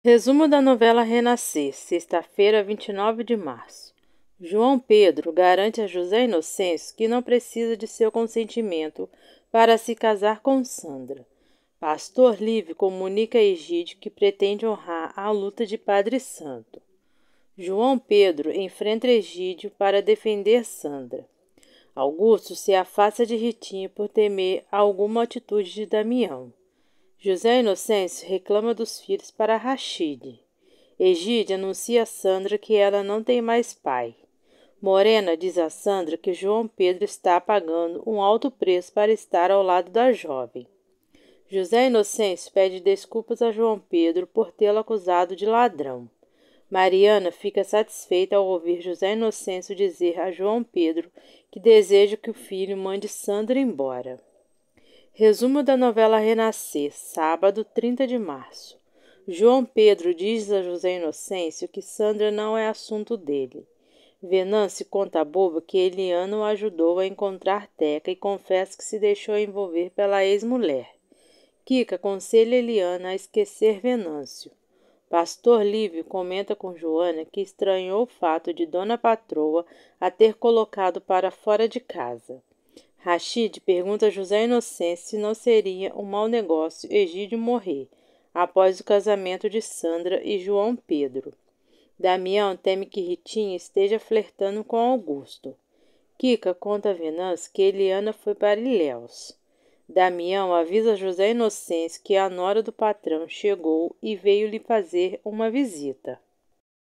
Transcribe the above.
Resumo da novela Renascer, sexta-feira, 29 de março. João Pedro garante a José Inocêncio que não precisa de seu consentimento para se casar com Sandra. Pastor Livre comunica a Egídio que pretende honrar a luta de Padre Santo. João Pedro enfrenta Egídio para defender Sandra. Augusto se afasta de Ritinho por temer alguma atitude de Damião. José Inocêncio reclama dos filhos para Rachid. Egide anuncia a Sandra que ela não tem mais pai. Morena diz a Sandra que João Pedro está pagando um alto preço para estar ao lado da jovem. José Inocêncio pede desculpas a João Pedro por tê-lo acusado de ladrão. Mariana fica satisfeita ao ouvir José Inocêncio dizer a João Pedro que deseja que o filho mande Sandra embora. Resumo da novela Renascer, sábado, 30 de março. João Pedro diz a José Inocêncio que Sandra não é assunto dele. Venâncio conta a boba que Eliana o ajudou a encontrar Teca e confessa que se deixou envolver pela ex-mulher. Kika aconselha Eliana a esquecer Venâncio. Pastor Lívio comenta com Joana que estranhou o fato de Dona Patroa a ter colocado para fora de casa. Rachid pergunta a José Inocêncio se não seria um mau negócio Egídio morrer após o casamento de Sandra e João Pedro. Damião teme que Ritinha esteja flertando com Augusto. Kika conta a Venâncio que Eliana foi para Ilhéus. Damião avisa José Inocêncio que a nora do patrão chegou e veio lhe fazer uma visita.